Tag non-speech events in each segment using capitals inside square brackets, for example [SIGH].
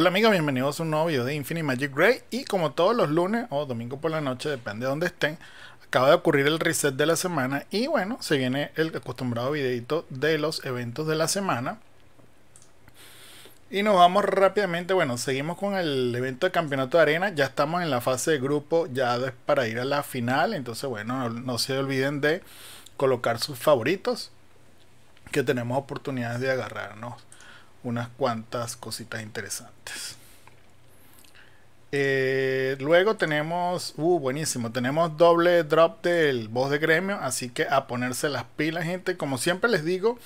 Hola amigos, bienvenidos a un nuevo video de Infinity Magic Grey y como todos los lunes o domingo por la noche, depende de donde estén, acaba de ocurrir el reset de la semana y bueno, se viene el acostumbrado videito de los eventos de la semana. Y nos vamos rápidamente, bueno, seguimos con el evento de campeonato de arena, ya estamos en la fase de grupo, ya es para ir a la final, entonces bueno, no, no se olviden de colocar sus favoritos que tenemos oportunidades de agarrarnos unas cuantas cositas interesantes. Eh, luego tenemos, uh, buenísimo, tenemos doble drop del boss de gremio, así que a ponerse las pilas, gente. Como siempre les digo,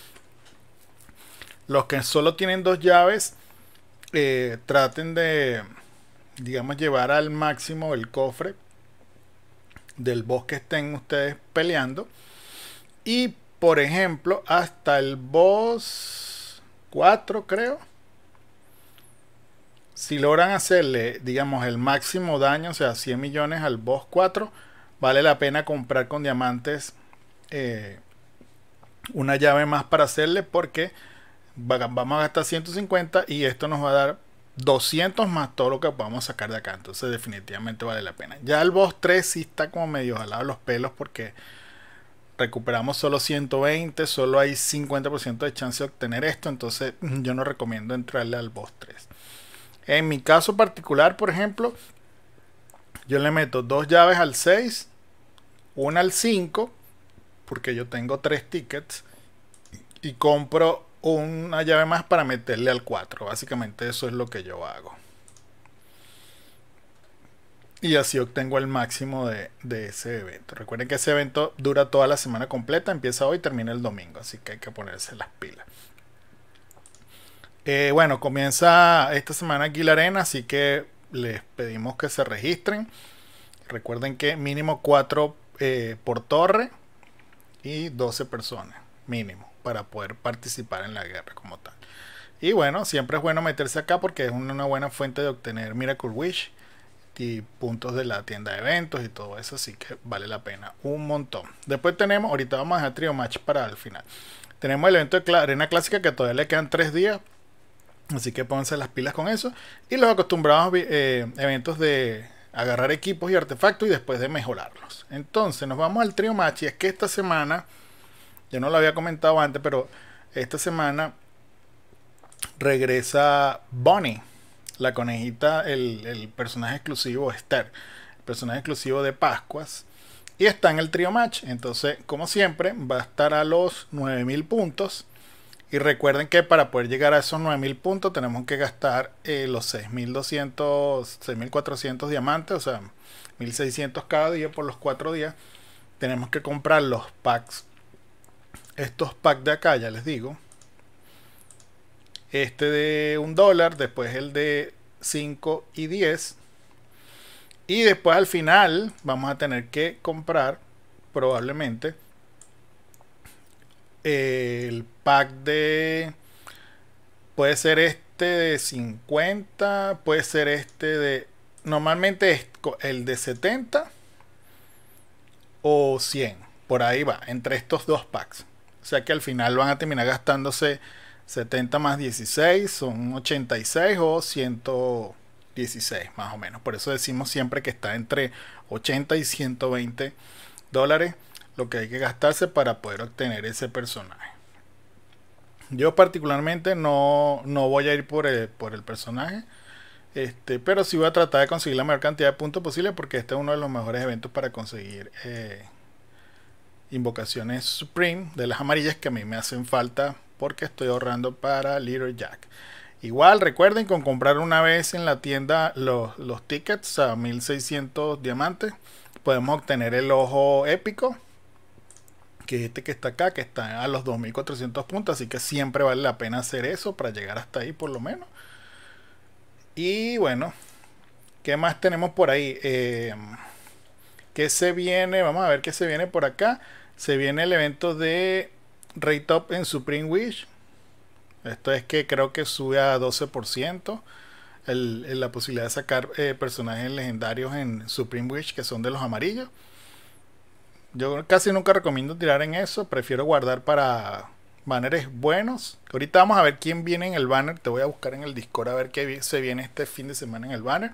los que solo tienen dos llaves, eh, traten de, digamos, llevar al máximo el cofre del boss que estén ustedes peleando. Y, por ejemplo, hasta el boss 4, creo. Si logran hacerle, digamos, el máximo daño, o sea, 100 millones al boss 4, vale la pena comprar con diamantes eh, una llave más para hacerle porque vamos a gastar 150 y esto nos va a dar 200 más todo lo que podamos sacar de acá. Entonces definitivamente vale la pena. Ya el boss 3 sí está como medio jalado los pelos porque recuperamos solo 120, solo hay 50% de chance de obtener esto, entonces [LAUGHS] yo no recomiendo entrarle al boss 3. En mi caso particular, por ejemplo, yo le meto dos llaves al 6, una al 5, porque yo tengo tres tickets, y compro una llave más para meterle al 4. Básicamente eso es lo que yo hago y así obtengo el máximo de, ese evento. Recuerden que ese evento dura toda la semana completa, empieza hoy y termina el domingo, así que hay que ponerse las pilas. Eh, bueno, comienza esta semana aquí la arena, así que les pedimos que se registren. Recuerden que mínimo 4 eh, por torre y 12 personas, mínimo, para poder participar en la guerra como tal. Y bueno, siempre es bueno meterse acá porque es una buena fuente de obtener Miracle Wish y puntos de la tienda de eventos y todo eso, así que vale la pena un montón. Después tenemos, ahorita vamos a dejar trio match para el final. Tenemos el evento de arena clásica que todavía le quedan tres días, así que pónganse las pilas con eso. Y los acostumbrados eh, eventos de agarrar equipos y artefactos y después de mejorarlos. Entonces nos vamos al trio match y es que esta semana, yo no lo había comentado antes, pero esta semana regresa Bonnie la conejita, el, personaje exclusivo Esther, el personaje exclusivo de Pascuas. Y está en el trio match. Entonces, como siempre, va a estar a los 9000 puntos. Y recuerden que para poder llegar a esos 9000 puntos tenemos que gastar eh, los 6200, 6400 diamantes, o sea, 1600 cada día por los 4 días. Tenemos que comprar los packs. Estos packs de acá, ya les digo este de un dólar, después el de 5 y 10. Y después al final vamos a tener que comprar probablemente el pack de... Puede ser este de 50, puede ser este de... Normalmente es el de 70 o 100. Por ahí va, entre estos dos packs. O sea que al final van a terminar gastándose 70 más 16 son 86 o 116 más o menos. Por eso decimos siempre que está entre 80 y 120 dólares lo que hay que gastarse para poder obtener ese personaje. Yo particularmente no, voy a ir por el, personaje. Este, pero sí voy a tratar de conseguir la mayor cantidad de puntos posible porque este es uno de los mejores eventos para conseguir eh, invocaciones Supreme de las amarillas que a mí me hacen falta porque estoy ahorrando para Little Jack. Igual recuerden con comprar una vez en la tienda los, tickets a 1600 diamantes podemos obtener el ojo épico que es este que está acá, que está a los 2400 puntos, así que siempre vale la pena hacer eso para llegar hasta ahí por lo menos. Y bueno, ¿qué más tenemos por ahí? Em, ¿Qué se viene? Vamos a ver qué se viene por acá. Se viene el evento de rate top en Supreme Wish. Esto es que creo que sube a 12%. la posibilidad de sacar eh, personajes legendarios en Supreme Wish, que son de los amarillos. Yo casi nunca recomiendo tirar en eso. Prefiero guardar para banners buenos. Ahorita vamos a ver quién viene en el banner. Te voy a buscar en el Discord a ver qué se viene este fin de semana en el banner.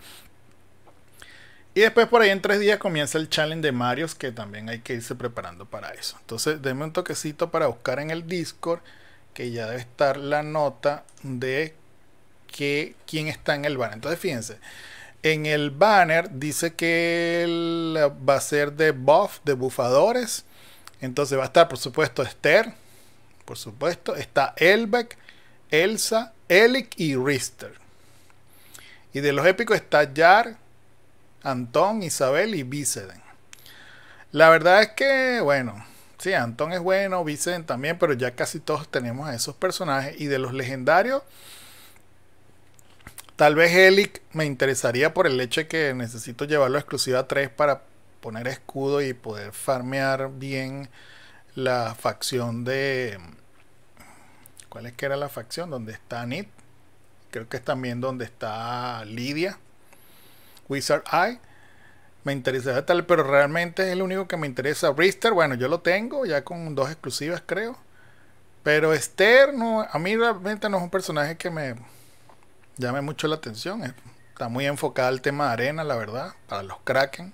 Y después por ahí en tres días comienza el challenge de Marios, que también hay que irse preparando para eso. Entonces, denme un toquecito para buscar en el Discord, que ya debe estar la nota de que quién está en el banner. Entonces, fíjense, en el banner dice que va a ser de buff, de bufadores. Entonces va a estar, por supuesto, Esther, por supuesto, está Elbeck, Elsa, Elic y Rister. Y de los épicos está yar Antón, Isabel y Viceden. La verdad es que, bueno, sí, Antón es bueno, Viceden también, pero ya casi todos tenemos a esos personajes. Y de los legendarios, tal vez Helic me interesaría por el hecho de que necesito llevarlo a exclusiva 3 para poner escudo y poder farmear bien la facción de... ¿Cuál es que era la facción? Donde está Nid. Creo que es también donde está Lidia. Wizard Eye. Me interesa tal, pero realmente es el único que me interesa. Rister, bueno, yo lo tengo, ya con dos exclusivas creo. Pero Esther, no, a mí realmente no es un personaje que me llame mucho la atención. Está muy enfocada al tema de arena, la verdad, para los Kraken.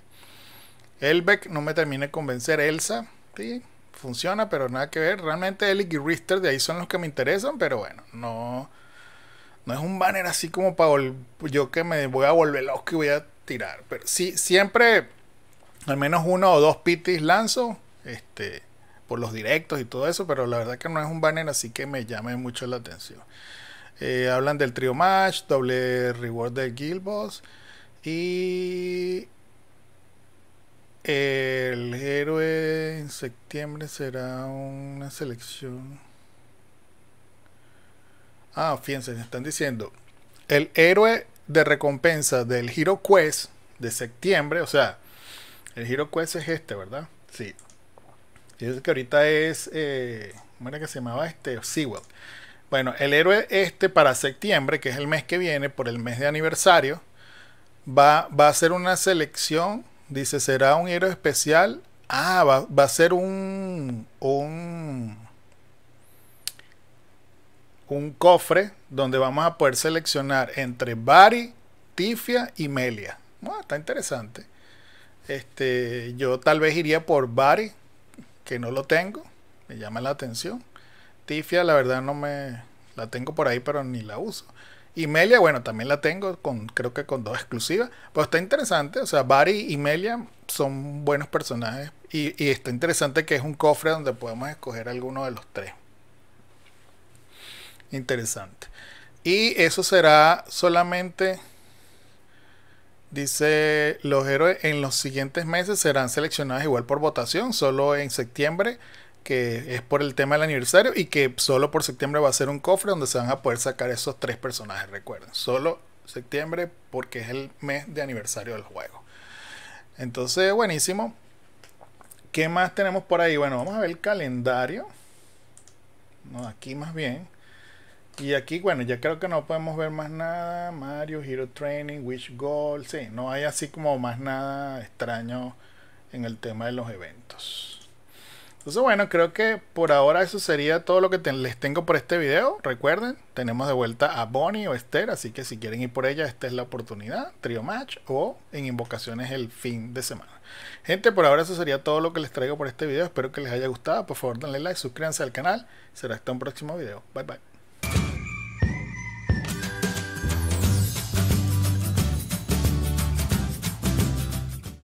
Elbeck no me termine de convencer. Elsa, sí, funciona, pero nada que ver. Realmente Elick y Rister, de ahí son los que me interesan, pero bueno, no no es un banner así como para yo que me voy a volver loco que voy a tirar. Pero sí, siempre al menos uno o dos pitis lanzo. Este por los directos y todo eso, pero la verdad que no es un banner así que me llame mucho la atención. Eh, hablan del trio match, doble reward del Guild Boss y el héroe en septiembre será una selección. Ah, fíjense, me están diciendo. El héroe de recompensa del Hero Quest de septiembre, o sea, el Hero Quest es este, ¿verdad? Sí. Y es que ahorita es. Eh, ¿Cómo era que se llamaba este? Sewell. Bueno, el héroe este para septiembre, que es el mes que viene, por el mes de aniversario, va, va a ser una selección. Dice, será un héroe especial. Ah, va, va a ser un. un un cofre donde vamos a poder seleccionar entre Bari, Tifia y Melia. Bueno, ah, está interesante. Este, yo tal vez iría por Bari, que no lo tengo, me llama la atención. Tifia, la verdad no me la tengo por ahí, pero ni la uso. Y Melia, bueno, también la tengo, con, creo que con dos exclusivas. Pero está interesante, o sea, Bari y Melia son buenos personajes. Y, y está interesante que es un cofre donde podemos escoger alguno de los tres interesante. Y eso será solamente, dice, los héroes en los siguientes meses serán seleccionados igual por votación, solo en septiembre, que es por el tema del aniversario, y que solo por septiembre va a ser un cofre donde se van a poder sacar esos tres personajes, recuerden, solo septiembre porque es el mes de aniversario del juego. Entonces, buenísimo. ¿Qué más tenemos por ahí? Bueno, vamos a ver el calendario. aquí más bien. Y aquí, bueno, ya creo que no podemos ver más nada. Mario, Hero Training, Wish Goal. Sí, no hay así como más nada extraño en el tema de los eventos. Entonces, bueno, creo que por ahora eso sería todo lo que les tengo por este video. Recuerden, tenemos de vuelta a Bonnie o Esther, así que si quieren ir por ella, esta es la oportunidad. Trio Match o en Invocaciones el fin de semana. Gente, por ahora eso sería todo lo que les traigo por este video. Espero que les haya gustado. Por favor, denle like, suscríbanse al canal. Será hasta un próximo video. Bye bye.